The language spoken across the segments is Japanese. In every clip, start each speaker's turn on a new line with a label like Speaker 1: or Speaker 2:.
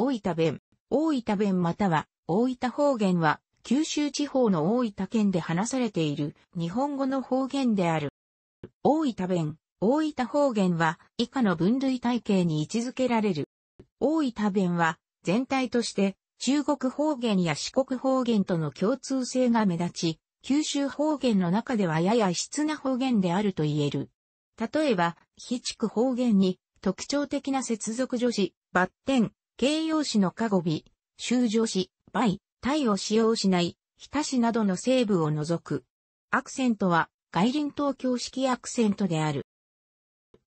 Speaker 1: 大分弁、大分弁または大分方言は九州地方の大分県で話されている日本語の方言である。大分弁、大分方言は以下の分類体系に位置づけられる。大分弁は全体として中国方言や四国方言との共通性が目立ち、九州方言の中ではやや質な方言であると言える。例えば、非地区方言に特徴的な接続助詞、バッテン、形容詞の過語尾、修助詞、倍、体を使用しない、日田詞などの成分を除く。アクセントは外輪東京式アクセントである。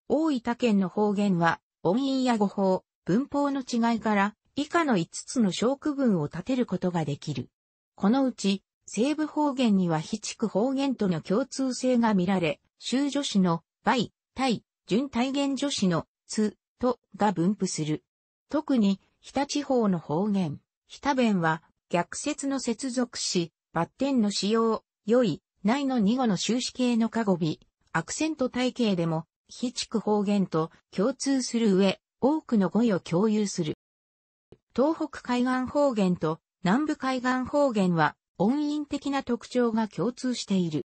Speaker 1: 大分県の方言は音韻や語法、文法の違いから以下の5つの小区分を立てることができる。このうち西部方言には非地区方言との共通性が見られ、州女子の倍、対、準体言女子のつ、とが分布する。特に、日田地方の方言、日田弁は、逆説の接続詞、バッテンの使用、良い、ないの二語の終止形の過語尾、アクセント体系でも、非地区方言と共通する上、多くの語彙を共有する。東北海岸方言と南部海岸方言は音韻的な特徴が共通している。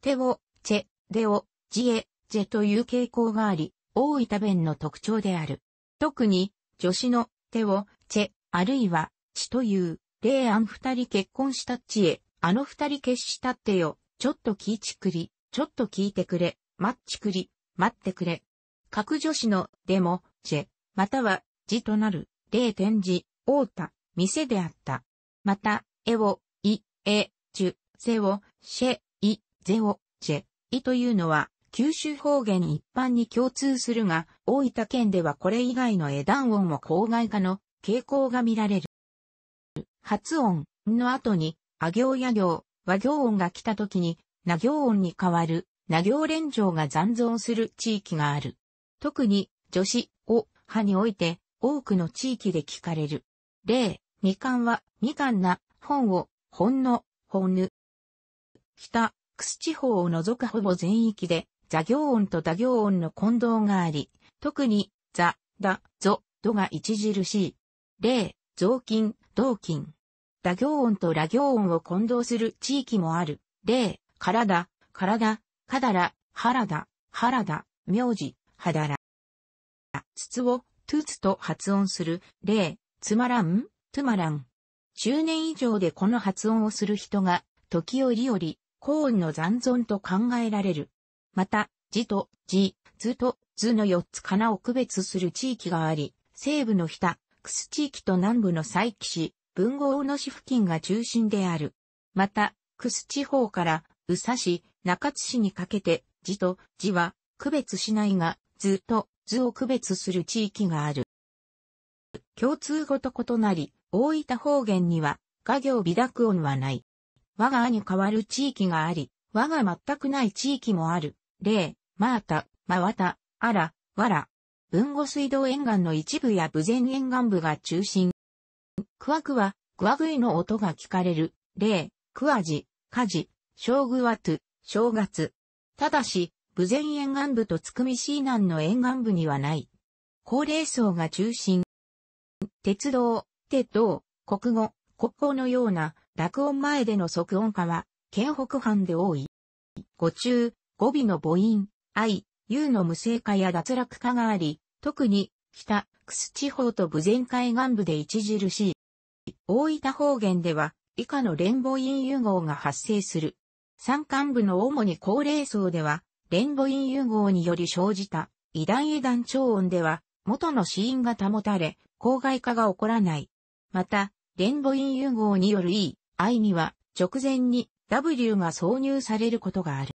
Speaker 1: 手を、チェ、デを、ジエ、ジェという傾向があり、大分弁の特徴である。特に、女子の手をチェ、あるいはチという、霊案二人結婚したっちへ、あの二人決したってよ、ちょっと聞いちくり、ちょっと聞いてくれ、待っちくり、待ってくれ。各女子の、でも、チェ、または、字となる、霊展示、大田、店であった。また、えを、い、え、じゅ、せを、シェ、い、ぜを、チェ、いというのは、九州方言一般に共通するが、大分県ではこれ以外の枝音も郊外化の傾向が見られる。発音の後に、あ行や行、和行音が来た時に、な行音に変わる、な行連城が残存する地域がある。特に、女子を、派において、多くの地域で聞かれる。例、みかんは、みかんな、本を、ほんの、ほんぬ。北、くす地方を除くほぼ全域で、座行音と打行音の混同があり、特に、座、だ、ぞ、どが著しい。例、雑巾、同巾。打行音と羅行音を混同する地域もある。例、体、体、から、原田、原田、名字、はら。筒を、トゥツと発音する。例、つまらん、つまらん。中年以上でこの発音をする人が、時折より、高音の残存と考えられる。また、字と字、図と図の四つかなを区別する地域があり、西部の北、楠地域と南部の佐伯市、文豪大野市付近が中心である。また、楠地方から、宇佐市、中津市にかけて、字と字は区別しないが、図と図を区別する地域がある。共通語と異なり、大分方言には、画行微濁音はない。我がに変わる地域があり、我が全くない地域もある。例、マータ、マワタ、アラ、ワラ。文後水道沿岸の一部や部前沿岸部が中心。クワクは、クワグイの音が聞かれる。例、クワジ、カジ、ウグワトゥ、正月。ただし、部前沿岸部とつくみナンの沿岸部にはない。高齢層が中心。鉄道、鉄道、国語、国語のような、落音前での即音化は、県北藩で多い。五中、語尾の母音、i、u の無声化や脱落化があり、特に、北、楠地方と武前海岸部で著しい。大分方言では、以下の連母音融合が発生する。山間部の主に高齢層では、連母音融合により生じた、異段異段超音では、元の死因が保たれ、公害化が起こらない。また、連母音融合による E、I には、直前に W が挿入されることがある。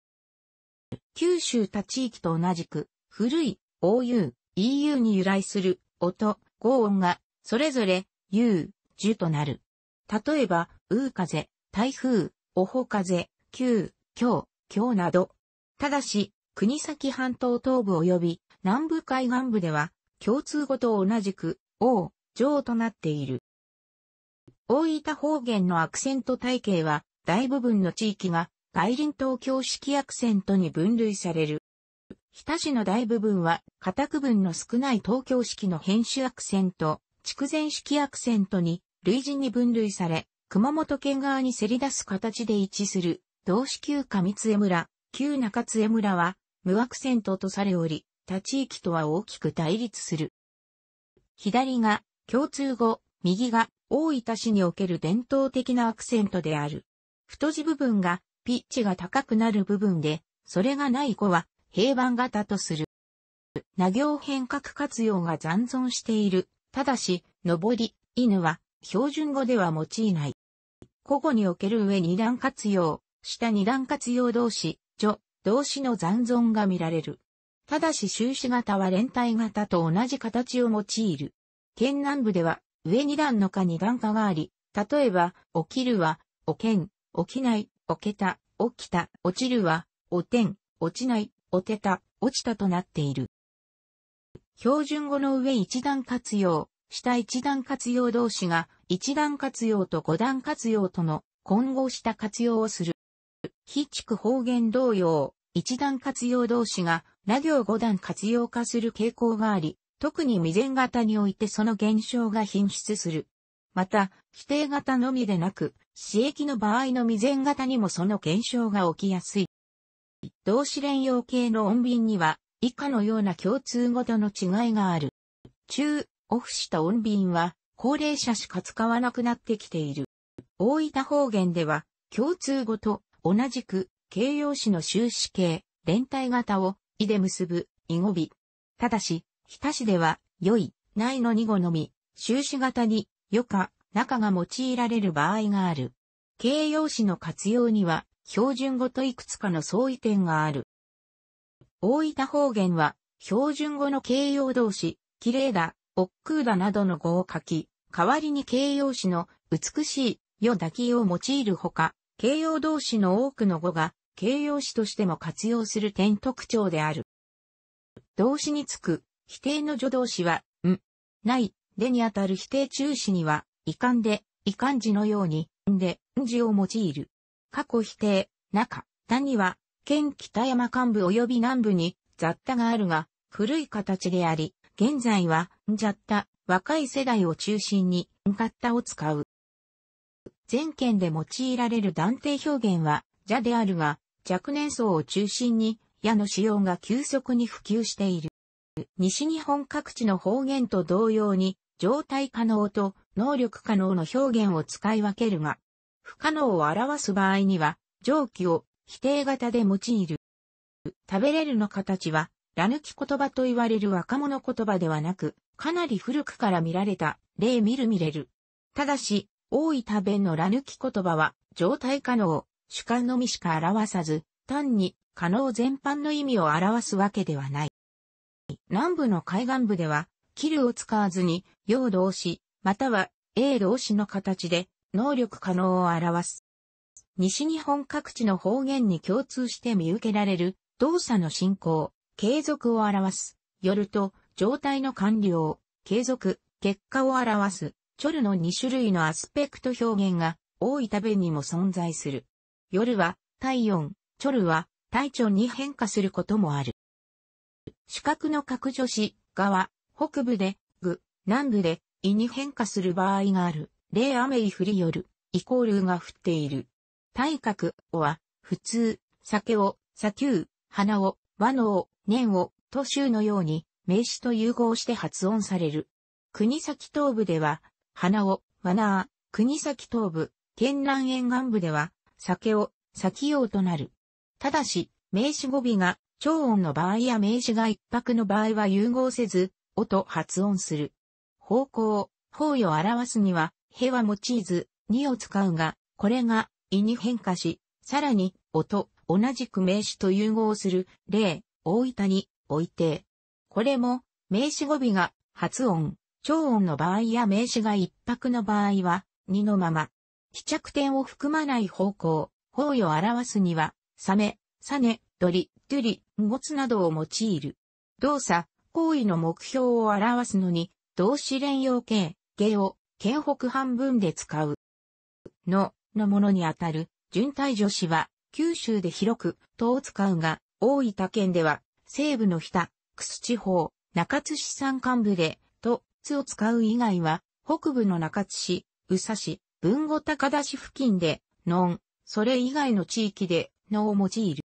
Speaker 1: 九州他地域と同じく、古い OU、EU に由来する音、語音が、それぞれ、U、樹となる。例えば、う風、台風、おほ風、旧、今日、今日など。ただし、国先半島東部及び南部海岸部では、共通語と同じく、王、上となっている。大分方言のアクセント体系は、大部分の地域が外輪東京式アクセントに分類される。日田市の大部分は、片区分の少ない東京式の編集アクセント、筑前式アクセントに、類似に分類され、熊本県側にせり出す形で一致する、同市旧上津江村、旧中津江村は、無セ線トとされおり、他地域とは大きく対立する。左が、共通語、右が、大分市における伝統的なアクセントである。太字部分が、ピッチが高くなる部分で、それがない子は平板型とする。な行変革活用が残存している。ただし、上り、犬は標準語では用いない。個々における上二段活用、下二段活用動詞、女、動詞の残存が見られる。ただし終始型は連帯型と同じ形を用いる。県南部では上二段のか二段かがあり、例えば、起きるは、起けん、起きない、おけた、起きた、落ちるは、おてん、落ちない、おてた、落ちたとなっている。標準語の上一段活用、下一段活用同士が一段活用と五段活用との混合した活用をする。非区方言同様、一段活用同士がラ行五段活用化する傾向があり、特に未然型においてその現象が品質する。また、規定型のみでなく、刺激の場合の未然型にもその現象が起きやすい。動詞連用形の音便には、以下のような共通語との違いがある。中、オフした音便は、高齢者しか使わなくなってきている。大分方言では、共通語と同じく、形容詞の終止形、連帯型を、いで結ぶ、いごび。ただし、日田市では、良い、ないの二語のみ、終止型に、余か、中が用いられる場合がある。形容詞の活用には、標準語といくつかの相違点がある。大分方言は、標準語の形容動詞、綺麗だ、億劫だなどの語を書き、代わりに形容詞の美しい、よだきを用いるほか、形容動詞の多くの語が形容詞としても活用する点特徴である。動詞につく否定の助動詞は、ん、ない、でにあたる否定中止には、遺憾で、遺憾字のように、んで、ん字を用いる。過去否定、中、谷には、県北山幹部及び南部に、雑多があるが、古い形であり、現在は、んじゃった、若い世代を中心に、んかったを使う。全県で用いられる断定表現は、じゃであるが、若年層を中心に、やの使用が急速に普及している。西日本各地の方言と同様に、状態可能と能力可能の表現を使い分けるが、不可能を表す場合には、上記を否定型で用いる。食べれるの形は、ラ抜き言葉と言われる若者言葉ではなく、かなり古くから見られた、例見る見れる。ただし、多い多弁のラ抜き言葉は、状態可能、主観のみしか表さず、単に可能全般の意味を表すわけではない。南部の海岸部では、キルを使わずに、陽動詞、または A 動詞の形で、能力可能を表す。西日本各地の方言に共通して見受けられる、動作の進行、継続を表す。よると、状態の完了、継続、結果を表す。チョルの2種類のアスペクト表現が、多いためにも存在する。夜は、体温、チョルは、体調に変化することもある。視覚の拡助詞、側、北部で、ぐ、南部で、いに変化する場合がある。例雨い降りよる、イコールが降っている。体格、おは、普通、酒を、砂丘、花を、和のを、年を、都州のように、名詞と融合して発音される。国先東部では、花を、和なー、国先東部、県南沿岸部では、酒を、先用となる。ただし、名詞語尾が、超音の場合や名詞が一泊の場合は融合せず、音発音する。方向、方位を表すには、へは用いず、にを使うが、これが、いに変化し、さらに、音、同じく名詞と融合する、例、大分に、おいて。これも、名詞語尾が、発音、超音の場合や名詞が一泊の場合は、にのまま。帰着点を含まない方向、方位を表すには、サメ、サネ、ドリ、トゥリ、ゴつなどを用いる。動作、行為の目標を表すのに、動詞連用形、下を、県北半分で使う。の、のものにあたる、順体助詞は、九州で広く、とを使うが、大分県では、西部の日楠地方、中津市山間部で、と、つを使う以外は、北部の中津市、宇佐市、文後高田市付近で、のん、それ以外の地域で、のを用いる。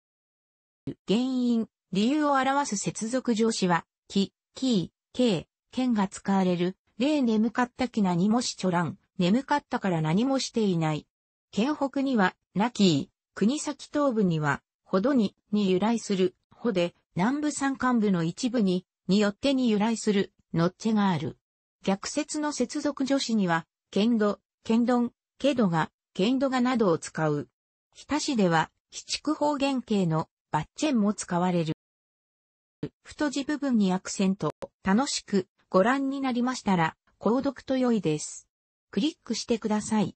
Speaker 1: 原因、理由を表す接続助詞は、き、きー、けい、剣が使われる、例眠かったき何もしちょらん、眠かったから何もしていない。県北には、なきー、国先東部には、ほどに、に由来する、ほで、南部山間部の一部に、によってに由来する、のっちがある。逆説の接続助詞には、剣道、剣丼、けどが、剣度がなどを使う。日田市では、鬼畜方言形のバッチェンも使われる。太字部分にアクセント。楽しくご覧になりましたら、購読と良いです。クリックしてください。